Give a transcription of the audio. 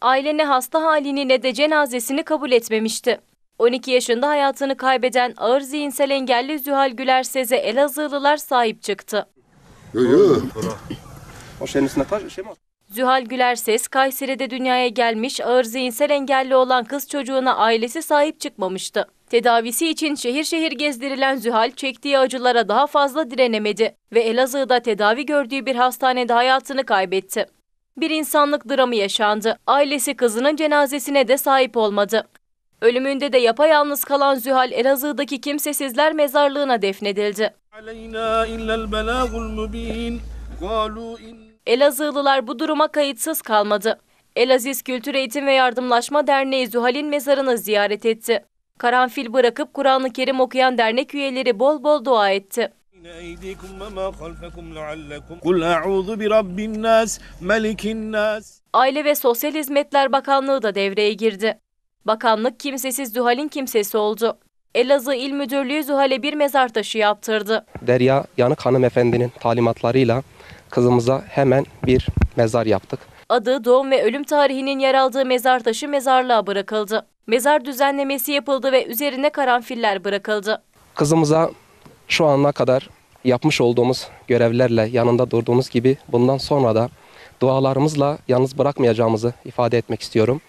Aile ne hasta halini ne de cenazesini kabul etmemişti. 12 yaşında hayatını kaybeden ağır zihinsel engelli Zühal Güler Seze Elazığlılar sahip çıktı. Şey Zühal Güler Ses, Kayseri'de dünyaya gelmiş ağır zihinsel engelli olan kız çocuğuna ailesi sahip çıkmamıştı. Tedavisi için şehir şehir gezdirilen Zühal çektiği acılara daha fazla direnemedi ve Elazığ'da tedavi gördüğü bir hastanede hayatını kaybetti. Bir insanlık dramı yaşandı. Ailesi kızının cenazesine de sahip olmadı. Ölümünde de yapayalnız kalan Zühal Elazığ'daki kimsesizler mezarlığına defnedildi. Elazığlılar bu duruma kayıtsız kalmadı. Elaziz Kültür Eğitim ve Yardımlaşma Derneği Zühal'in mezarını ziyaret etti. Karanfil bırakıp Kur'an-ı Kerim okuyan dernek üyeleri bol bol dua etti. Aile ve Sosyal Hizmetler Bakanlığı da devreye girdi. Bakanlık kimsesiz Zuhal'in kimsesi oldu. Elazığ İl Müdürlüğü Zuhal'e bir mezar taşı yaptırdı. Derya Yanık hanımefendinin talimatlarıyla kızımıza hemen bir mezar yaptık. Adı, doğum ve ölüm tarihinin yer aldığı mezar taşı mezarlığa bırakıldı. Mezar düzenlemesi yapıldı ve üzerine karanfiller bırakıldı. Kızımıza şu ana kadar yapmış olduğumuz görevlerle yanında durduğumuz gibi bundan sonra da dualarımızla yalnız bırakmayacağımızı ifade etmek istiyorum.